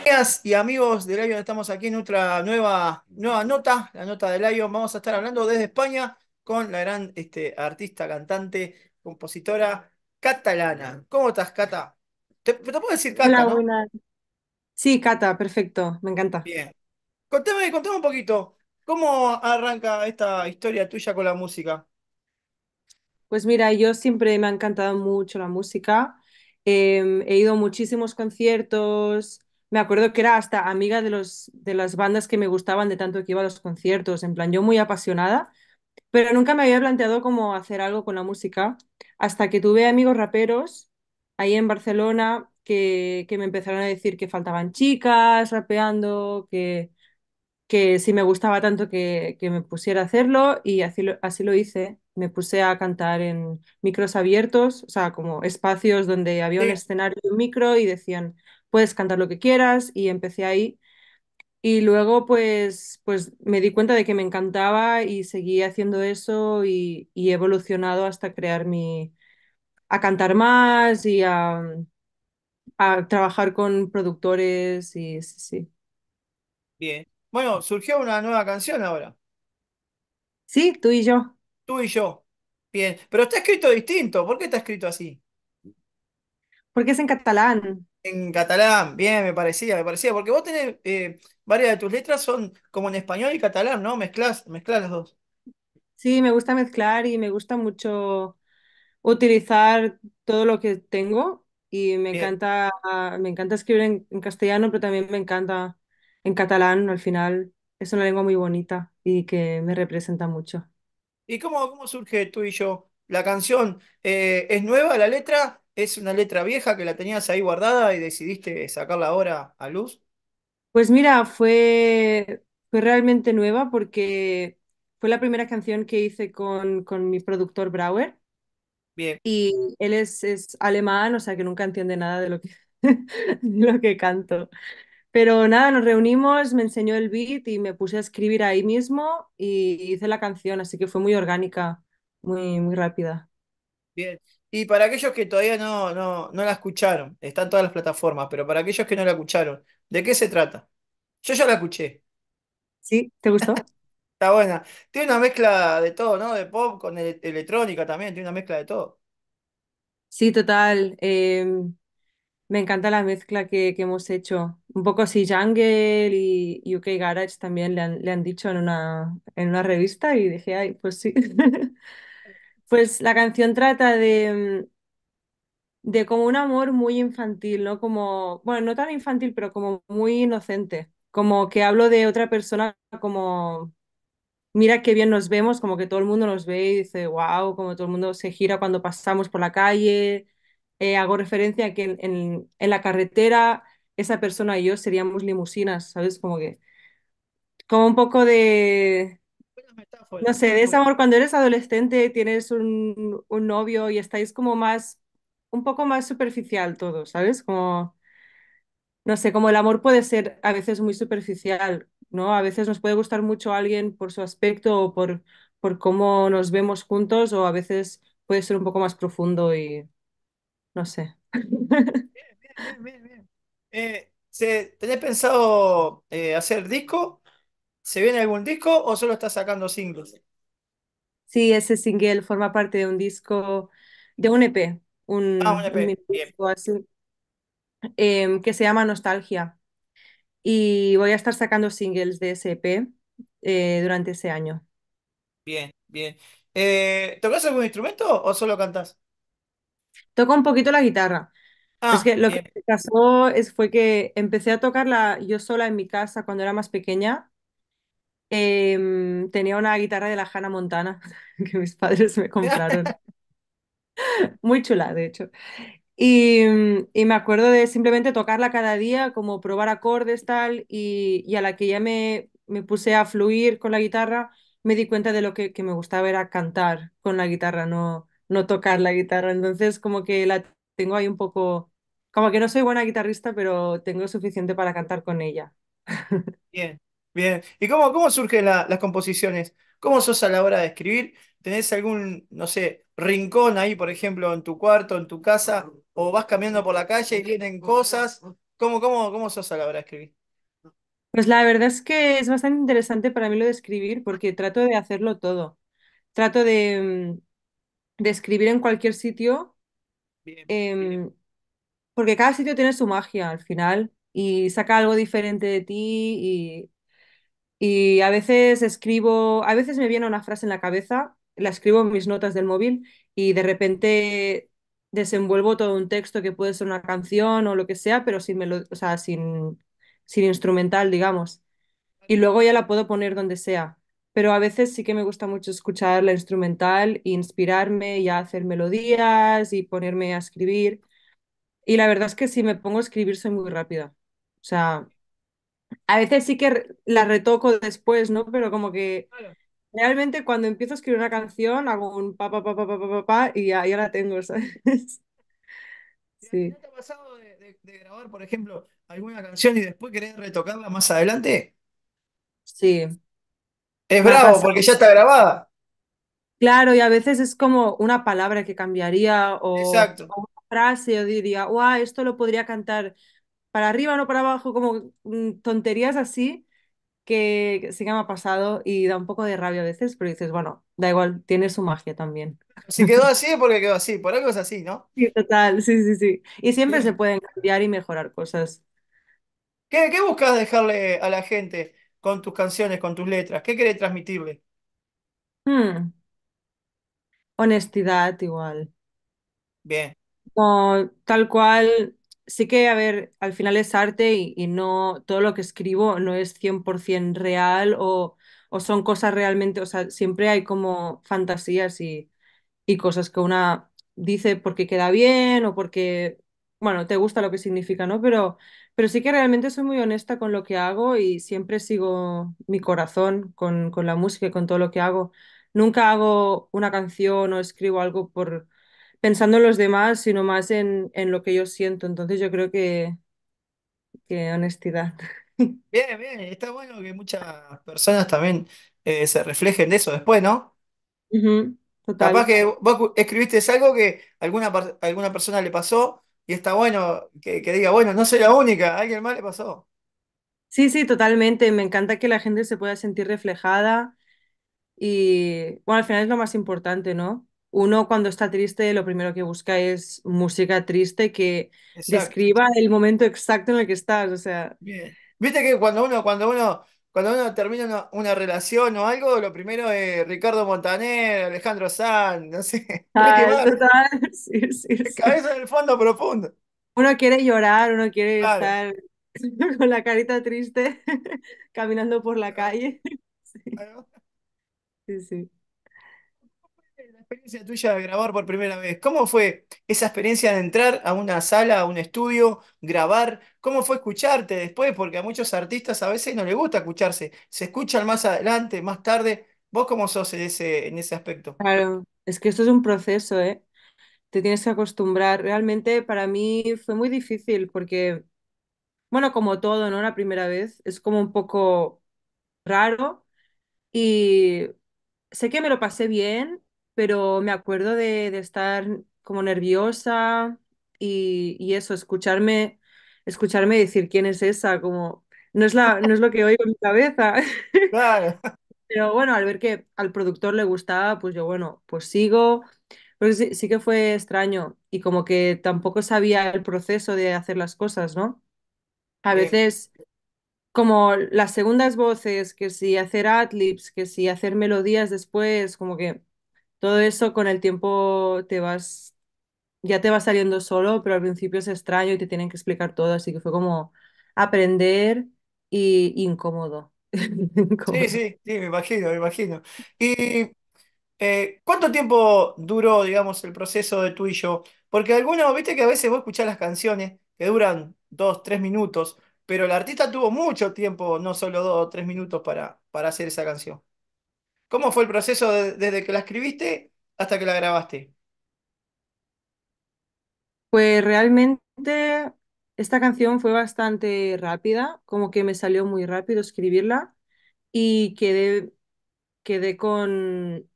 Amigas y amigos de Lion, estamos aquí en otra nueva, nueva nota, la nota de Lion. Vamos a estar hablando desde España con la gran este, artista, cantante, compositora catalana. ¿Cómo estás, Cata? Te, puedo decir Cata, Sí, Cata, perfecto, me encanta. Bien. Contame, contame un poquito, ¿cómo arranca esta historia tuya con la música? Pues mira, yo siempre me ha encantado mucho la música. Em, he ido a muchísimos conciertos. Me acuerdo que era hasta amiga de, los, de las bandas que me gustaban de tanto que iba a los conciertos. En plan, yo muy apasionada, pero nunca me había planteado cómo hacer algo con la música hasta que tuve amigos raperos ahí en Barcelona que, me empezaron a decir que faltaban chicas rapeando, que, que si me gustaba tanto que, que me pusiera a hacerlo y así así lo hice me puse a cantar en micros abiertos, o sea, como espacios donde había un escenario y un micro y decían, puedes cantar lo que quieras y empecé ahí. Y luego pues, pues me di cuenta de que me encantaba y seguí haciendo eso y, y he evolucionado hasta crear mi... a cantar más y a, trabajar con productores y sí, sí. Bien. Bueno, surgió una nueva canción ahora. Sí, tú y yo tú y yo. Bien, pero está escrito distinto. ¿Por qué está escrito así? Porque es en catalán. En catalán, bien, me parecía, me parecía. Porque vos tenés, eh, varias de tus letras son como en español y catalán, ¿no? Mezclas, mezclas las dos. Sí, me gusta mezclar y me gusta mucho utilizar todo lo que tengo y me encanta, me encanta escribir en castellano, pero también me encanta en catalán al final. Es una lengua muy bonita y que me representa mucho. ¿Y cómo, cómo surge tú y yo? La canción eh, es nueva, la letra es una letra vieja que la tenías ahí guardada y decidiste sacarla ahora a luz. Pues mira, fue, fue realmente nueva porque fue la primera canción que hice con, con mi productor Brauer. Bien. Y él es, es, alemán, o sea que nunca entiende nada de lo que, de lo que canto. Pero nada, nos reunimos, me enseñó el beat y me puse a escribir ahí mismo y hice la canción, así que fue muy orgánica, muy, muy rápida. Bien. Y para aquellos que todavía no, no, no la escucharon, están todas las plataformas, pero para aquellos que no la escucharon, ¿de qué se trata? Yo ya la escuché. ¿Sí? ¿Te gustó? Está buena. Tiene una mezcla de todo, ¿no? De pop con e-, electrónica también, tiene una mezcla de todo. Sí, total. Eh, me encanta la mezcla que, que hemos hecho. Un poco así, Jungle y UK Garage también le han, le han dicho en una, en una revista y dije, ay, pues sí. Pues la canción trata de, mm, de como un amor muy infantil, ¿no? Como, bueno, no tan infantil, pero como muy inocente. Como que hablo de otra persona como, mira qué bien nos vemos, como que todo el mundo nos ve y dice, wow, como todo el mundo se gira cuando pasamos por la calle eh, hago referencia a que en, la carretera esa persona y yo seríamos limusinas, ¿sabes? Como que, como un poco de, no sé, de ese amor cuando eres adolescente, tienes un, novio y estáis como más, un poco más superficial todo, ¿sabes? Como, no sé, como el amor puede ser a veces muy superficial, ¿no? A veces nos puede gustar mucho a alguien por su aspecto o por, por cómo nos vemos juntos o a veces puede ser un poco más profundo y no sé. Bien, bien, bien, eh, ¿tenés pensado eh, hacer disco? ¿Se viene algún disco o solo estás sacando singles? Sí, ese single forma parte de un disco, de un EP, Ah, un EP. Em, que se llama Nostalgia. Y voy a estar sacando singles de ese EP eh, durante ese año. Bien, bien. ¿tocás algún instrumento o solo cantás? Toco un poquito la guitarra. es ah, que lo que me pasó es, fue que empecé a tocarla yo sola en mi casa cuando era más pequeña. Em, tenía una guitarra de la Hannah Montana que mis padres me compraron. Muy chula, de hecho. Y, mm, y, me acuerdo de simplemente tocarla cada día, como probar acordes, tal, y, a la que ya me, me, puse a fluir con la guitarra, me di cuenta de lo que, que me gustaba era cantar con la guitarra, no, no tocar la guitarra. Entonces, como que la tengo ahí un poco, como que no soy buena guitarrista, pero tengo suficiente para cantar con ella. Bien, bien. ¿Y cómo, cómo surgen las composiciones? ¿Cómo sos a la hora de escribir? ¿Tenés algún, no sé, rincón ahí, por ejemplo, en tu cuarto, en tu casa? ¿O vas caminando por la calle y vienen cosas? ¿Cómo, cómo, cómo sos a la hora de escribir? Pues la verdad es que es bastante interesante para mí lo de escribir porque trato de hacerlo todo. Trato de, de escribir en cualquier sitio, em, porque cada sitio tiene su magia al final y saca algo diferente de ti y, y a veces escribo, a veces me viene una frase en la cabeza, la escribo en mis notas del móvil y de repente desenvuelvo todo un texto que puede ser una canción o lo que sea, pero sin, o sea, sin, sin instrumental, digamos. Y luego ya la puedo poner donde sea pero a veces sí que me gusta mucho escuchar la instrumental inspirarme y hacer melodías y ponerme a escribir. Y la verdad es que si me pongo a escribir soy muy rápida. O sea, a veces sí que la retoco después, ¿no? Pero como que realmente cuando empiezo a escribir una canción hago un pa pa pa pa pa pa, y ya, la tengo, ¿sabes? Sí. te ha pasado de, grabar, por ejemplo, alguna canción y después querés retocarla más adelante? Sí, es bravo porque ya está grabada. Claro, y a veces es como una palabra que cambiaría o, una frase, o diría, wow, esto lo podría cantar para arriba, no para abajo, como mm, tonterías así que, se sí que me ha pasado y da un poco de rabia a veces, pero dices, bueno, da igual, tiene su magia también. Si quedó así es porque quedó así, por algo es así, ¿no? Sí, total, sí, sí, sí. Y siempre se pueden cambiar y mejorar cosas. ¿Qué, qué buscas dejarle a la gente? con tus canciones, con tus letras? ¿Qué querés transmitirle? Hmm. Honestidad igual. Bien, tal cual, sí que, a ver, al final es arte y, no todo lo que escribo no es 100% real o, son cosas realmente, o sea, siempre hay como fantasías y, y cosas que una dice porque queda bien o porque, bueno, te gusta lo que significa, ¿no? Pero pero sí que realmente soy muy honesta con lo que hago y siempre sigo mi corazón con, con la música y con todo lo que hago. Nunca hago una canción o escribo algo por pensando en los demás, sino más en, en lo que yo siento. Entonces yo creo que, que honestidad. Bien, bien, está bueno que muchas personas también eh, se reflejen de eso después, ¿no? Total. Capaz que vos escribiste algo que alguna, alguna persona le pasó y está bueno que, diga, bueno, no soy la única, alguien más le pasó. Sí, sí, totalmente. Me encanta que la gente se pueda sentir reflejada y, bueno, al final es lo más importante, ¿no? Uno cuando está triste, lo primero que busca es música triste que describa el momento exacto en el que estás, o sea. Viste que cuando uno, cuando uno cuando uno termina una, relación o algo, lo primero es Ricardo Montaner, Alejandro San, no sé. Ah, total. Sí, Cabeza en el fondo profundo. Uno quiere llorar, uno quiere estar con la carita triste caminando por la calle. Sí, sí experiencia tuya de grabar por primera vez? ¿Cómo fue esa experiencia de entrar a una sala, a un estudio, grabar? ¿Cómo fue escucharte después? Porque a muchos artistas a veces no les gusta escucharse. Se escuchan más adelante, más tarde. ¿Vos cómo sos en ese, en ese aspecto? Claro, es que esto es un proceso, ¿eh? Te tienes que acostumbrar. Realmente para mí fue muy difícil porque, bueno, como todo, ¿no? La primera vez es como un poco raro y sé que me lo pasé bien pero me acuerdo de, estar como nerviosa y, eso, escucharme, escucharme decir quién es esa, como no es, la, no es lo que oigo en mi cabeza. Pero bueno, al ver que al productor le gustaba, pues yo, bueno, pues sigo. Porque sí, que fue extraño y como que tampoco sabía el proceso de hacer las cosas, ¿no? A veces, como las segundas voces, que si hacer adlibs, que si hacer melodías después, como que todo eso con el tiempo te vas, ya te va saliendo solo, pero al principio es extraño y te tienen que explicar todo, así que fue como aprender y incómodo. Sí, sí, sí, me imagino, me imagino. Y eh, ¿cuánto tiempo duró, digamos, el proceso de tú y yo? Porque algunos, viste que a veces vos escuchás las canciones que duran dos, tres minutos, pero el artista tuvo mucho tiempo, no solo dos o tres minutos para, para hacer esa canción. ¿Cómo fue el proceso desde que la escribiste hasta que la grabaste? Pues realmente esta canción fue bastante rápida, como que me salió muy rápido escribirla y quedé, quedé con,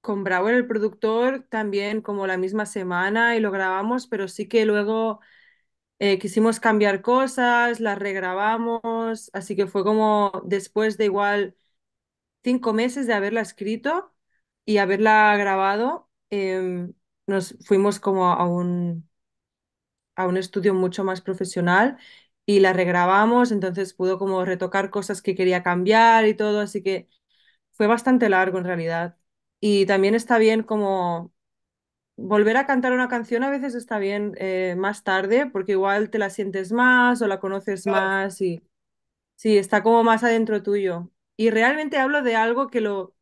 con Brauer, el productor, también como la misma semana y lo grabamos, pero sí que luego eh, quisimos cambiar cosas, la regrabamos, así que fue como después de igual cinco meses de haberla escrito y haberla grabado, em, nos fuimos como a un, a un estudio mucho más profesional y la regrabamos, entonces pudo como retocar cosas que quería cambiar y todo, así que fue bastante largo en realidad. Y también está bien como volver a cantar una canción a veces está bien eh, más tarde porque igual te la sientes más o la conoces más y sí, está como más adentro tuyo. Y realmente hablo de algo que lo,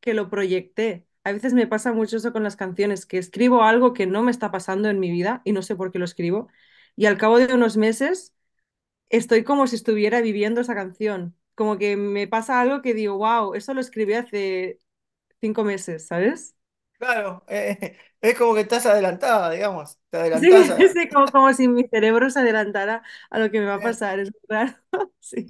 que lo proyecté. A veces me pasa mucho eso con las canciones, que escribo algo que no me está pasando en mi vida y no sé por qué lo escribo. Y al cabo de unos meses estoy como si estuviera viviendo esa canción. Como que me pasa algo que digo, wow, eso lo escribí hace cinco meses, ¿sabes? Claro, eh, es como que estás adelantada, digamos. Te Sí, como, si mi cerebro se adelantara a lo que me va a pasar, es raro. Sí.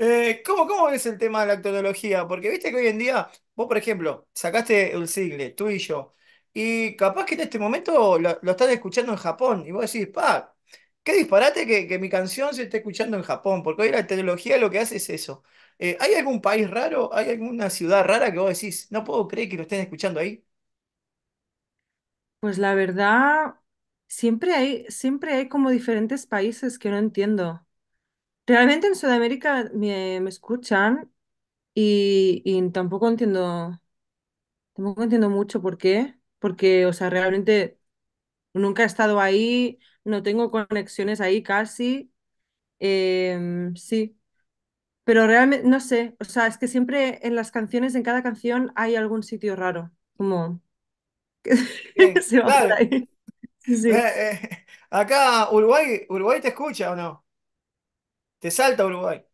Eh, ¿cómo, ves el tema de la tecnología? Porque viste que hoy en día, vos por ejemplo, sacaste el single, tú y yo, y capaz que en este momento lo, lo estás escuchando en Japón, y vos decís, pa, qué disparate que, mi canción se esté escuchando en Japón, porque hoy la tecnología lo que hace es eso. Eh, ¿hay algún país raro, hay alguna ciudad rara que vos decís, no puedo creer que lo estén escuchando ahí? Pues la verdad, siempre hay, siempre hay como diferentes países que no entiendo. Realmente en Sudamérica me, escuchan y, tampoco entiendo, tampoco entiendo mucho por qué, porque, o sea, realmente nunca he estado ahí, no tengo conexiones ahí casi, em, sí, pero realmente, no sé, o sea, es que siempre en las canciones, en cada canción hay algún sitio raro, como se va eh, eh, acá Uruguay, Uruguay te escucha o no? Te salta Uruguay.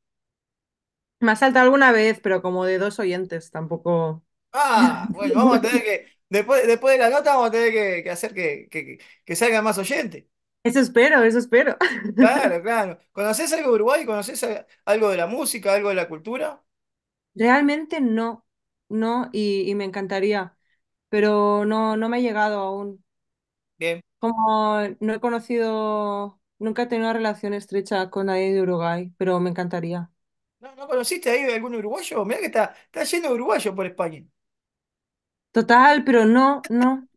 Me ha alguna vez, pero como de dos oyentes, tampoco. Ah, bueno, vamos a tener que. Después, después de la nota vamos a tener que, hacer que, que, más oyente. Eso espero, eso espero. Claro, claro. ¿Conoces algo de Uruguay? ¿Conoces algo de la música, algo de la cultura? Realmente no, no, y, me encantaría, pero no, no me he llegado aún. Bien. Como no he conocido Nunca he tenido una relación estrecha con nadie de Uruguay, pero me encantaría. ¿No, conociste ahí algún uruguayo? Mirá que está, está lleno de uruguayos por España. Total, pero no, no.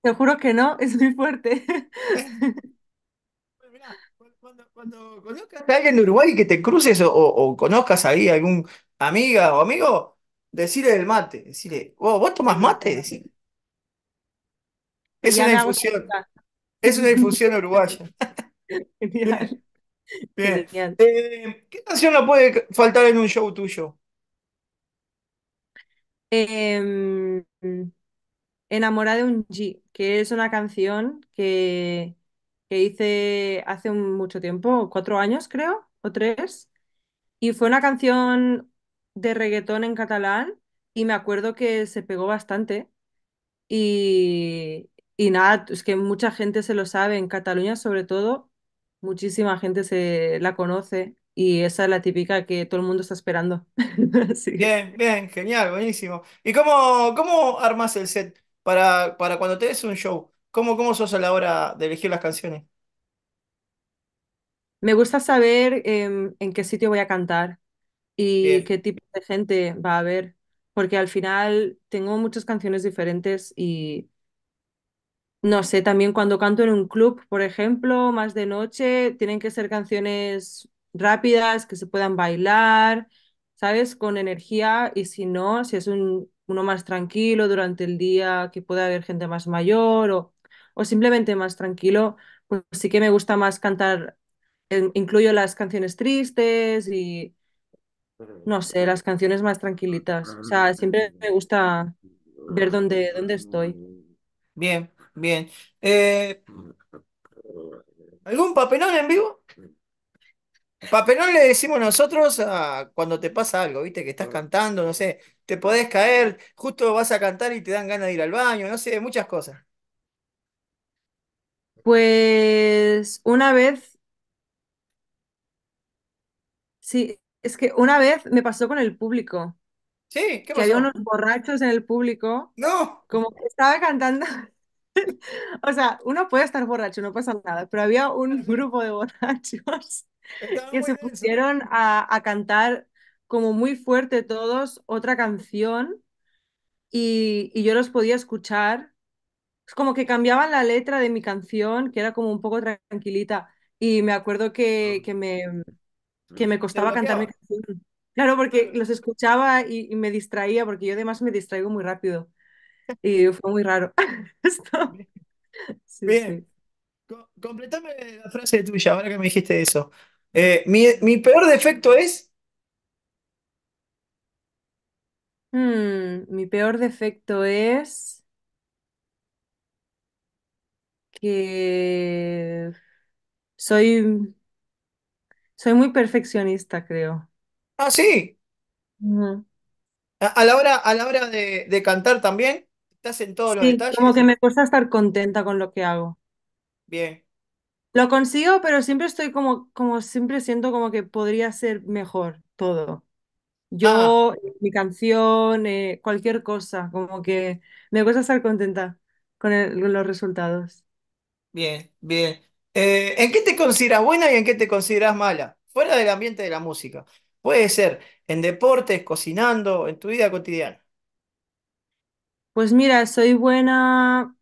Te juro que no, es muy fuerte. cuando, conozcas a alguien de Uruguay que te cruces o, conozcas ahí algún amiga o amigo, decirle del mate, decirle, "Oh, ¿vos tomás mate? Es una difusión, es una difusión uruguaya. Eh, ¿qué canción no puede faltar en un show tuyo? Em, Enamorada de un G, que es una canción que, que hice hace mucho tiempo, cuatro años creo, o tres, y fue una canción de reggaetón en catalán y me acuerdo que se pegó bastante y, y nada, es que mucha gente se lo sabe, en Cataluña sobre todo, muchísima gente se la conoce y esa es la típica que todo el mundo está esperando. Bien, bien, genial, buenísimo. ¿Y cómo, cómo armas el set para, para cuando te des un show? ¿Cómo, ¿Cómo sos a la hora de elegir las canciones? Me gusta saber em, en qué sitio voy a cantar y qué tipo de gente va a haber, porque al final tengo muchas canciones diferentes y no sé, también cuando canto en un club, por ejemplo, más de noche, tienen que ser canciones rápidas, que se puedan bailar, ¿sabes? Con energía y si no, si es un, uno más tranquilo durante el día, que pueda haber gente más mayor o, simplemente más tranquilo, pues sí que me gusta más cantar, incluyo las canciones tristes y, no sé, las canciones más tranquilitas. O sea, siempre me gusta ver dónde, dónde estoy. Bien, Bien. Eh, ¿Algún papelón en vivo? Papelón le decimos nosotros cuando te pasa algo, viste, que estás cantando, no sé, te podés caer, justo vas a cantar y te dan ganas de ir al baño, no sé, muchas cosas. Pues una vez, sí, es que una vez me pasó con el público, Sí, que había unos borrachos en el público, No, como que estaba cantando. o sea, uno puede estar borracho, no pasa nada, pero había un grupo de borrachos que se pusieron a, cantar como muy fuerte todos otra canción y, yo los podía escuchar. Es como que cambiaban la letra de mi canción, que era como un poco tranquilita. Y me acuerdo que, que, me, que me costaba cantar mi canción. Claro, porque los escuchaba y me distraía, porque yo además me distraigo muy rápido. Y fue muy raro. Bien. Completame la frase tuya, ahora que me dijiste eso. Eh, mi, peor defecto es. Mm, mi peor defecto es que soy, soy muy perfeccionista, creo. Ah, sí. A, la hora, a la hora de cantar también estás en todos los Como que me cuesta estar contenta con lo que hago. Bien. Lo consigo, pero siempre estoy como, como siempre siento como que podría ser mejor todo. Yo, ah. mi canción, eh, cualquier cosa, como que me cuesta estar contenta con, los resultados. Bien, bien. Eh, ¿en qué te consideras buena y en qué te consideras mala? Fuera del ambiente de la música. Puede ser en deportes, cocinando, en tu vida cotidiana. Pues mira, soy buena,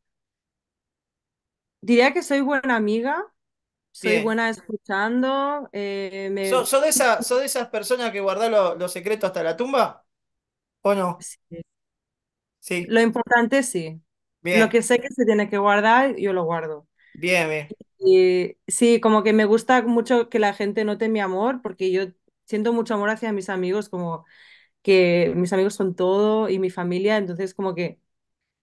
diría que soy buena amiga, soy buena escuchando. eh, ¿Sos, de esas personas que guardan los secretos hasta la tumba? ¿O no? sí. Lo importante sí. Lo que sé que se tiene que guardar, yo lo guardo. bien, bien. sí, como que me gusta mucho que la gente note mi amor, porque yo siento mucho amor hacia mis amigos, como que mis amigos son todo y mi familia, entonces como que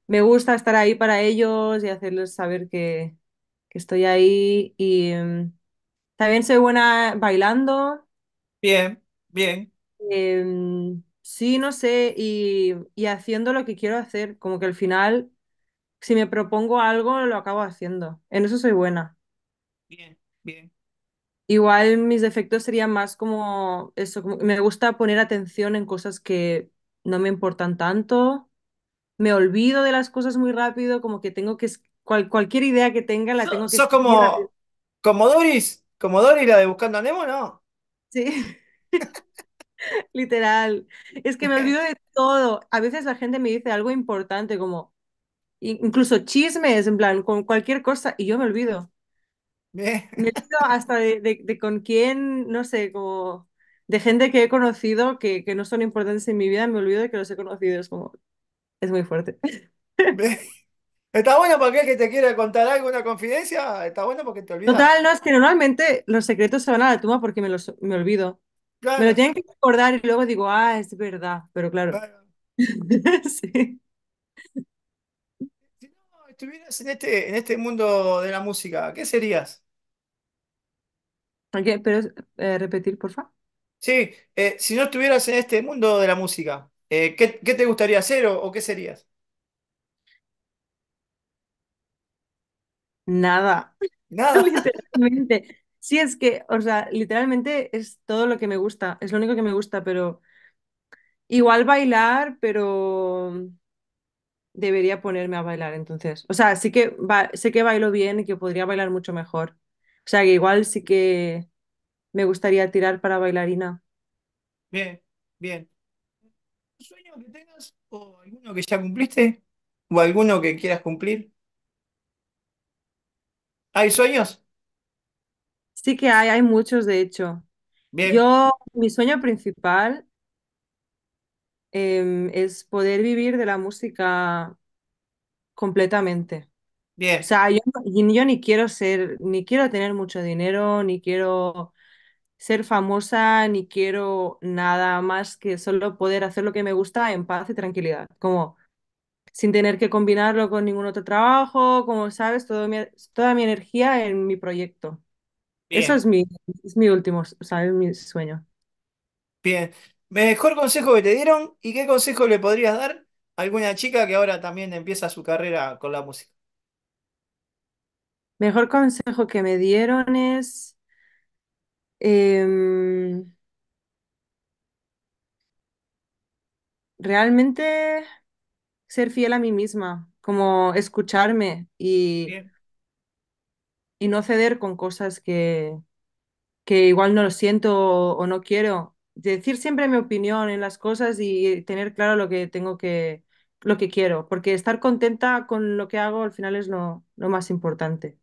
me gusta estar ahí para ellos y hacerles saber que, que estoy ahí. Y mm, también soy buena bailando. Bien, bien. Em, sí, no sé, y, haciendo lo que quiero hacer, como que al final, si me propongo algo, lo acabo haciendo. En eso soy buena. Bien, bien. Igual mis defectos serían más como eso, me gusta poner atención en cosas que no me importan tanto me olvido de las cosas muy rápido, como que tengo que, cualquier idea que tenga la tengo que... ¿Sos como, como Doris? ¿Como Doris la de Buscando a Nemo, no? Sí. Literal. Es que me olvido de todo. A veces la gente me dice algo importante como incluso chismes, en plan, con cualquier cosa, y yo me olvido. Me olvido hasta de, con quién, no sé, como de gente que he conocido que, que no son importantes en mi vida, me olvido de que los he conocido. Es como, es muy fuerte. Está bueno porque es que te quiere contar algo, una confidencia, está bueno porque te olvidas. Total, no, es que normalmente los secretos se van a la tumba porque me los me olvido. Me lo tienen que recordar y luego digo, ah, es verdad, pero claro. Si no estuvieras en este, en este mundo de la música, ¿qué serías? pero eh, repetir, por favor. Sí, eh, si no estuvieras en este mundo de la música, eh, ¿qué, te gustaría hacer o, qué serías? Nada. Nada. Literalmente. Sí, es que, o sea, literalmente es todo lo que me gusta, es lo único que me gusta, pero igual bailar, pero debería ponerme a bailar entonces. O sea, sí que sé que bailo bien y que podría bailar mucho mejor. O sea, que igual sí que me gustaría tirar para bailarina. Bien, bien que tengas o alguno que ya cumpliste o alguno que quieras cumplir? ¿Hay sueños? Sí que hay, hay muchos, de hecho. Yo, mi sueño principal em, es poder vivir de la música completamente. O sea, yo ni quiero ser, ni quiero tener mucho dinero, ni quiero ser famosa ni quiero nada más que solo poder hacer lo que me gusta en paz y tranquilidad, como sin tener que combinarlo con ningún otro trabajo, como sabes, toda mi energía en mi proyecto. Eso es mi, es mi último, o mi sueño. Bien, mejor consejo que te dieron y qué consejo le podrías dar a alguna chica que ahora también empieza su carrera con la música. Mejor consejo que me dieron es Em, realmente ser fiel a mí misma, como escucharme y, y no ceder con cosas que, que igual no lo siento o, no quiero. Decir siempre mi opinión en las cosas y tener claro lo que tengo que, lo que quiero, porque estar contenta con lo que hago al final es lo más importante.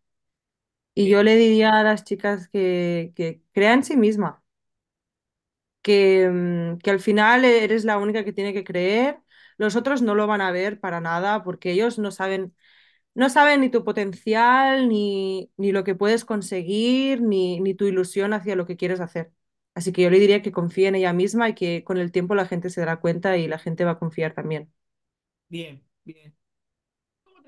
Y yo le diría a las chicas que, que crean en sí misma, que, mm, que al final eres la única que tiene que creer, los otros no lo van a ver para nada porque ellos no saben, no saben ni tu potencial, ni, ni lo que puedes conseguir, ni, ni tu ilusión hacia lo que quieres hacer. Así que yo le diría que confíe en ella misma y que con el tiempo la gente se dará cuenta y la gente va a confiar también. Bien, bien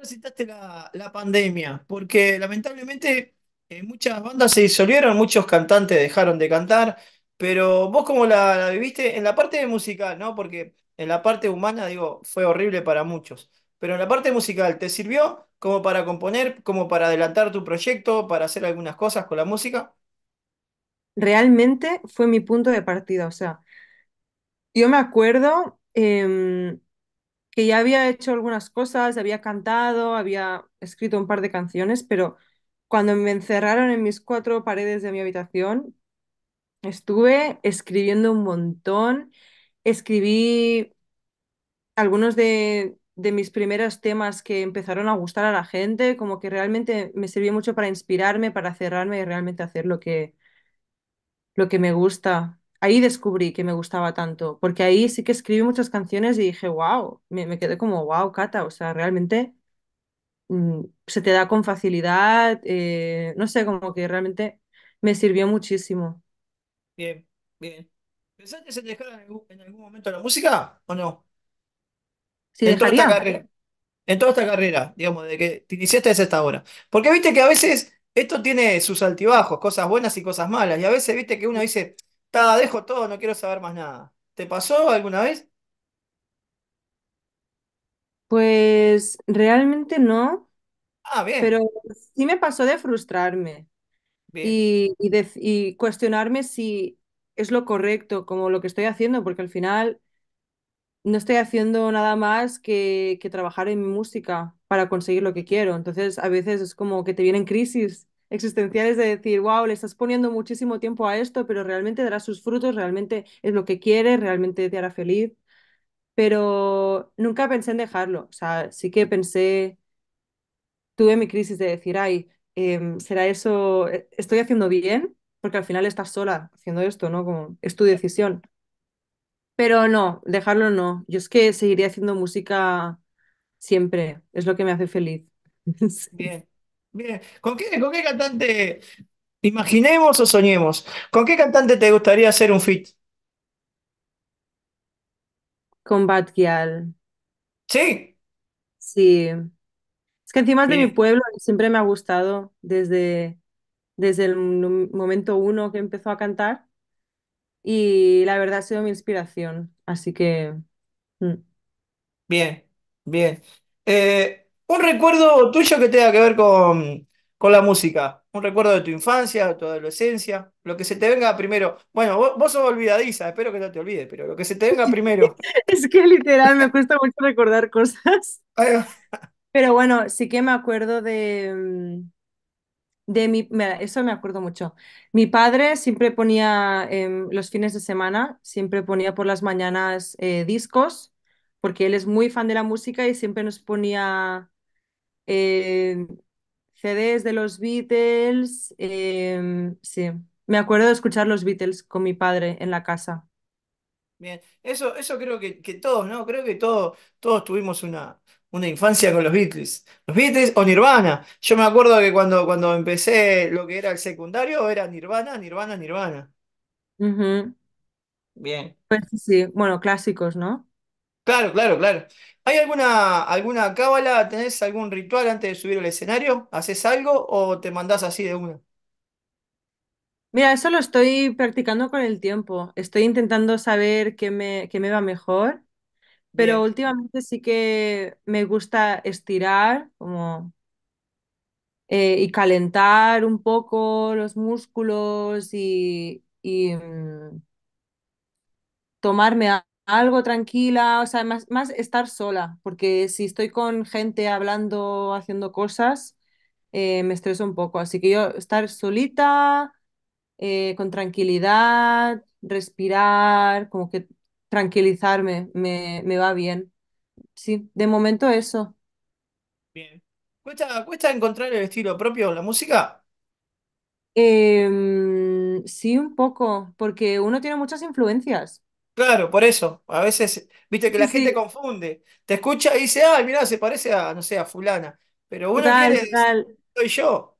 citaste la, la, pandemia, porque lamentablemente eh, muchas bandas se disolvieron, muchos cantantes dejaron de cantar, pero vos cómo la, viviste en la parte musical, ¿no? Porque en la parte humana, digo, fue horrible para muchos, pero en la parte musical, ¿te sirvió como para componer, como para adelantar tu proyecto, para hacer algunas cosas con la música? Realmente fue mi punto de partida, o sea, yo me acuerdo... Em, que ya había hecho algunas cosas, había cantado, había escrito un par de canciones, pero cuando me encerraron en mis cuatro paredes de mi habitación, estuve escribiendo un montón, escribí algunos de, mis primeros temas que empezaron a gustar a la gente, como que realmente me sirvió mucho para inspirarme, para cerrarme y realmente hacer lo que, lo que me gusta ahí descubrí que me gustaba tanto, porque ahí sí que escribí muchas canciones y dije, wow, me, quedé como, wow, Cata, o sea, realmente mm, se te da con facilidad, eh, no sé, como que realmente me sirvió muchísimo. Bien, bien. ¿Pensaste que se dejara en algún, momento la música o no? En toda esta carrera, en toda esta carrera, digamos, de que te iniciaste desde esta hora. Porque viste que a veces esto tiene sus altibajos, cosas buenas y cosas malas, y a veces viste que uno dice dejo todo, no quiero saber más nada. ¿Te pasó alguna vez? Pues realmente no, Ah, bien, pero sí me pasó de frustrarme y, cuestionarme si es lo correcto, como lo que estoy haciendo, porque al final no estoy haciendo nada más que, que trabajar en mi música para conseguir lo que quiero. Entonces, a veces es como que te vienen crisis existenciales de decir, wow, le estás poniendo muchísimo tiempo a esto, pero realmente dará sus frutos, realmente es lo que quieres, realmente te hará feliz. Pero nunca pensé en dejarlo, o sea, sí que pensé, tuve mi crisis de decir, ay, em, ¿será eso, eh, estoy haciendo bien? Porque al final estás sola haciendo esto, ¿no? Como es tu decisión. Pero no, dejarlo no. Yo es que seguiría haciendo música siempre, es lo que me hace feliz. ¿Con qué, con qué cantante imaginemos o soñemos? ¿Con qué cantante te gustaría hacer un feat? Con Bad Sí. Sí. Es que encima de mi pueblo siempre me ha gustado desde, desde el momento uno que empezó a cantar y la verdad ha sido mi inspiración. Así que... Mm. Bien, bien. Eh, un recuerdo tuyo que tenga que ver con, con la música. Un recuerdo de tu infancia, de tu adolescencia, lo que se te venga primero. Bueno, vos, sos olvidadiza, espero que no te olvides, pero lo que se te venga primero. es que literal me cuesta mucho recordar cosas. pero bueno, sí que me acuerdo de, mm, de mi, eso me acuerdo mucho. Mi padre siempre ponía em, los fines de semana, siempre ponía por las mañanas eh, discos, porque él es muy fan de la música y siempre nos ponía eh, CDs de los Beatles, em, sí. Me acuerdo de escuchar los Beatles con mi padre en la casa. Bien, eso, eso creo que, que todos, ¿no? Creo que todos, todos tuvimos una, una infancia con los Beatles. Los Beatles o Nirvana. Yo me acuerdo que cuando, cuando empecé lo que era el secundario era Nirvana, Nirvana, Nirvana. Bien. Pues sí, bueno, clásicos, ¿no? Claro, claro, claro. ¿Hay alguna, alguna cábala? ¿Tenés algún ritual antes de subir al escenario? ¿Haces algo o te mandás así de una? Mira, eso lo estoy practicando con el tiempo. Estoy intentando saber qué me, qué me va mejor, pero últimamente sí que me gusta estirar como, eh, y calentar un poco los músculos y, y algo. Mm, tomarme algo tranquila, o sea, más, más estar sola, porque si estoy con gente hablando, haciendo cosas, eh, me estreso un poco. Así que yo estar solita, eh, con tranquilidad, respirar, como que tranquilizarme, me, va bien. Sí, de momento eso. ¿Cuesta, cuesta encontrar el estilo propio la música? Em, sí, un poco, porque uno tiene muchas influencias. Claro, por eso. A veces, viste que la gente confunde. Te escucha y dice, ay, mira, se parece a, no sé, a fulana. Pero uno soy yo.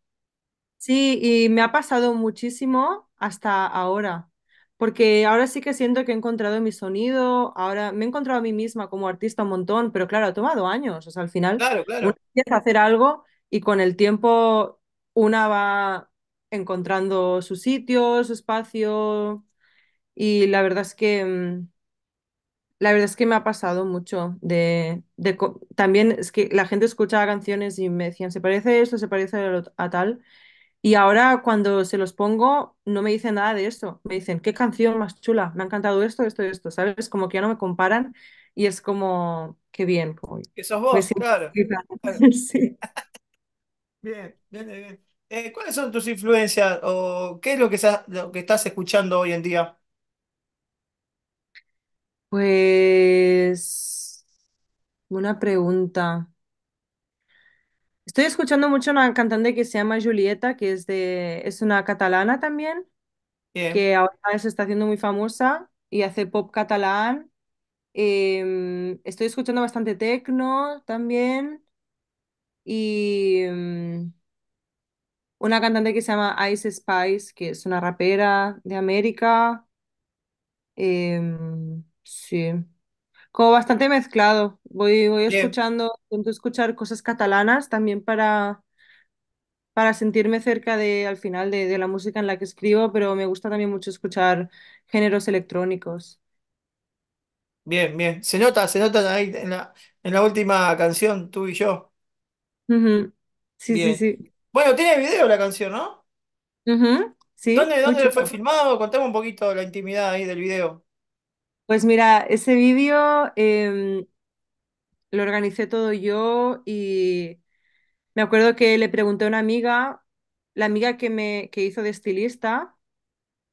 Sí, y me ha pasado muchísimo hasta ahora, porque ahora sí que siento que he encontrado mi sonido, ahora me he encontrado a mí misma como artista un montón, pero claro, ha tomado años, o sea, al final Claro, uno empieza a hacer algo y con el tiempo una va encontrando su sitio, su espacio, y la verdad es que mm, la verdad es que me ha pasado mucho de, también es que la gente escuchaba canciones y me decían se parece esto, se parece a, tal y ahora cuando se los pongo no me dicen nada de esto, me dicen qué canción más chula, me ha encantado esto, esto, esto, sabes, como que ya no me comparan y es como qué bien, Que sos vos, claro, sí. bien, bien, bien. Eh, ¿cuáles son tus influencias o qué es lo que, lo que estás escuchando hoy en día? Pues una pregunta. Estoy escuchando mucho a una cantante que se llama Julieta, que es de, es una catalana también, que ahora se está haciendo muy famosa y hace pop catalán. Em, estoy escuchando bastante techno también y em, una cantante que se llama Ice Spice, que es una rapera de América. Em, Sí. Como bastante mezclado. Voy, voy escuchando, intento escuchar cosas catalanas también para, para sentirme cerca de, al final de, la música en la que escribo, pero me gusta también mucho escuchar géneros electrónicos. Bien, bien. Se nota, se nota ahí en la, en la última canción, tú y yo. Sí, sí, sí. Bueno, tiene video la canción, ¿no? Sí, ¿Dónde, dónde fue filmado? Contame un poquito la intimidad ahí del video. Pues mira, ese vídeo em, lo organicé todo yo y me acuerdo que le pregunté a una amiga, la amiga que me que hizo de estilista,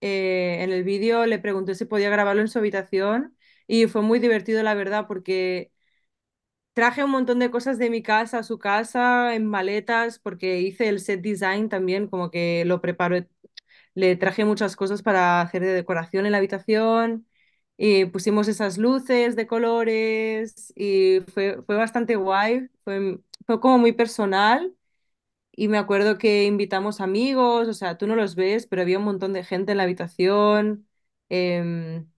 eh, en el vídeo le pregunté si podía grabarlo en su habitación y fue muy divertido, la verdad, porque traje un montón de cosas de mi casa a su casa en maletas, porque hice el set design también, como que lo preparo, le traje muchas cosas para hacer de decoración en la habitación y pusimos esas luces de colores y fue, bastante guay, fue, fue como muy personal y me acuerdo que invitamos amigos, o sea, tú no los ves, pero había un montón de gente en la habitación, em,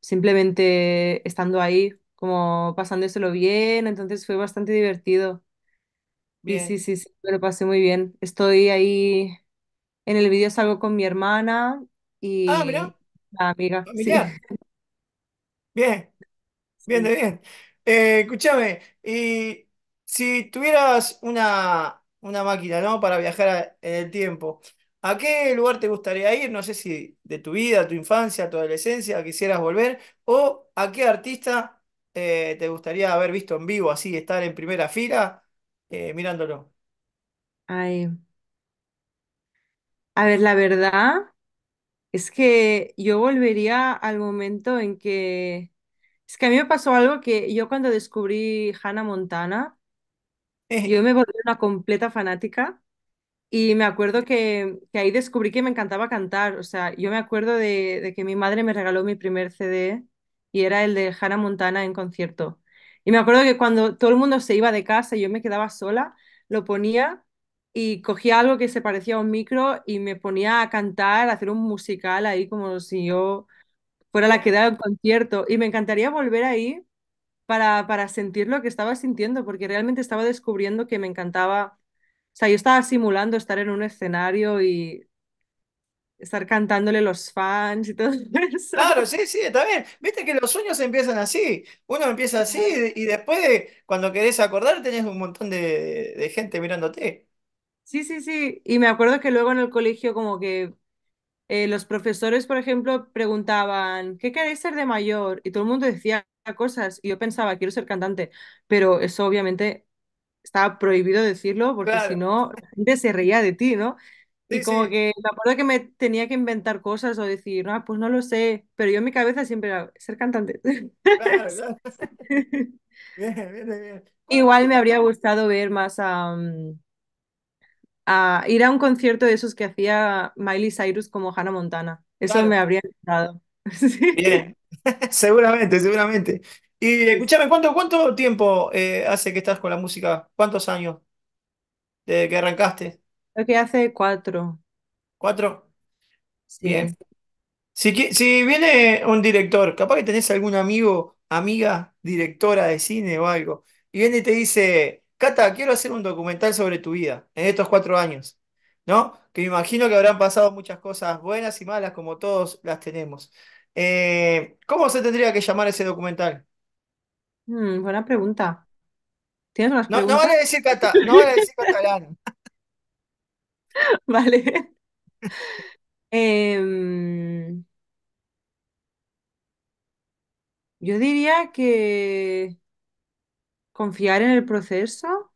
simplemente estando ahí, como pasándoselo bien, entonces fue bastante divertido. sí, sí, sí, pero pasé muy bien. Estoy ahí en el vídeo, salgo con mi hermana Ah, y mira. Ah, amiga, ah, Bien, bien, bien. Eh, escúchame, y si tuvieras una, una máquina, ¿no? Para viajar en el tiempo, ¿a qué lugar te gustaría ir? No sé si de tu vida, tu infancia, tu adolescencia, quisieras volver, o a qué artista eh, te gustaría haber visto en vivo, así, estar en primera fila eh, mirándolo. A ver, la verdad. Es que yo volvería al momento en que... Es que a mí me pasó algo que yo cuando descubrí Hannah Montana, eh. yo me volví una completa fanática y me acuerdo que, ahí descubrí que me encantaba cantar. O sea, yo me acuerdo de, de que mi madre me regaló mi primer CD y era el de Hannah Montana en concierto. Y me acuerdo que cuando todo el mundo se iba de casa y yo me quedaba sola, lo ponía y cogía algo que se parecía a un micro y me ponía a cantar, a hacer un musical ahí como si yo fuera la que daba un concierto. Y me encantaría volver ahí para, para sentir lo que estaba sintiendo, porque realmente estaba descubriendo que me encantaba. O sea, yo estaba simulando estar en un escenario y estar cantándole los fans y todo eso. Claro, sí, sí, está bien. Viste que los sueños empiezan así. Uno empieza así y después, cuando querés acordar, tenés un montón de, de gente mirándote. Sí, sí, sí. Y me acuerdo que luego en el colegio como que eh, los profesores, por ejemplo, preguntaban, ¿qué queréis ser de mayor? Y todo el mundo decía cosas y yo pensaba, quiero ser cantante, pero eso obviamente estaba prohibido decirlo porque si no, la gente se reía de ti, ¿no? Y como que me acuerdo que me tenía que inventar cosas o decir, no, ah, pues no lo sé, pero yo en mi cabeza siempre era ser cantante. Igual me habría gustado ver más a, mm, a ir a un concierto de esos que hacía Miley Cyrus como Hannah Montana. Eso me habría encantado. Bien, seguramente, seguramente. Y escúchame, ¿cuánto, cuánto tiempo eh, hace que estás con la música? ¿Cuántos años desde que arrancaste? Creo que hace cuatro. ¿Cuatro? Sí. Bien. Si, si viene un director, capaz que tenés algún amigo, amiga, directora de cine o algo, y viene y te dice, Cata, quiero hacer un documental sobre tu vida en estos cuatro años, ¿no? Que me imagino que habrán pasado muchas cosas buenas y malas, como todos las tenemos. Eh, ¿cómo se tendría que llamar ese documental? Hmm, buena pregunta. ¿Tienes razón? no, no vale decir cata, no vale decir catalán. Vale. Em, yo diría que confiar en el proceso.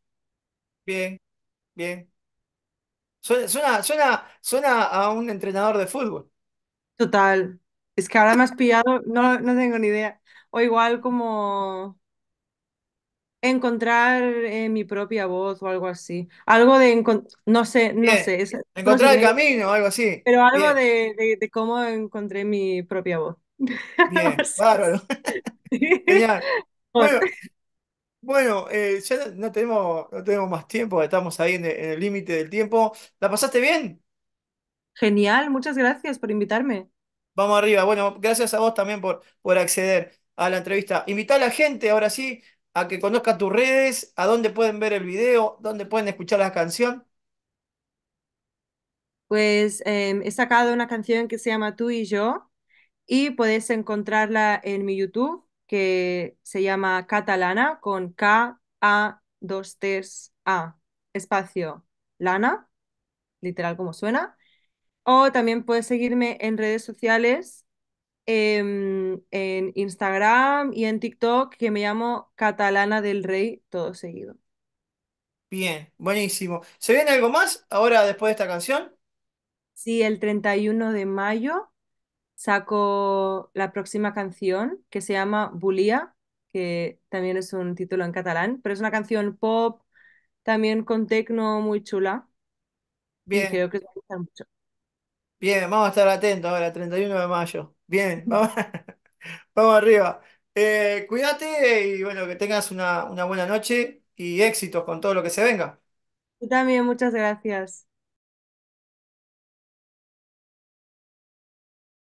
Bien, bien. Suena, suena, suena, a un entrenador de fútbol. Total. Es que ahora me has pillado, no, no tengo ni idea. O igual como encontrar eh, mi propia voz o algo así. Algo de, no sé, no sé, Encontrar el camino o algo así. pero algo de, de, cómo encontré mi propia voz. bien. Genial. Bueno, eh, ya no tenemos, no tenemos más tiempo, estamos ahí en el- límite del tiempo. ¿La pasaste bien? Genial, muchas gracias por invitarme. Vamos arriba. Bueno, gracias a vos también por, acceder a la entrevista. Invita a la gente, ahora sí, a que conozca tus redes, a dónde pueden ver el video, dónde pueden escuchar la canción. Pues em, he sacado una canción que se llama Tú y yo y podés encontrarla en mi YouTube que se llama Catalana con K, A, 2, A, espacio, Lana, literal como suena. O también puedes seguirme en redes sociales, en, em, en Instagram y en TikTok, que me llamo Catalana del Rey, todo seguido. Bien, buenísimo. ¿Se viene algo más ahora después de esta canción? Sí, el 31 de mayo saco la próxima canción que se llama Bulia, que también es un título en catalán, pero es una canción pop, también con tecno muy chula. Bien. creo que Bien, vamos a estar atentos ahora, 31 de mayo. Bien, vamos, vamos arriba. Eh, cuídate y bueno, que tengas una, una buena noche y éxitos con todo lo que se venga. yo también, muchas gracias.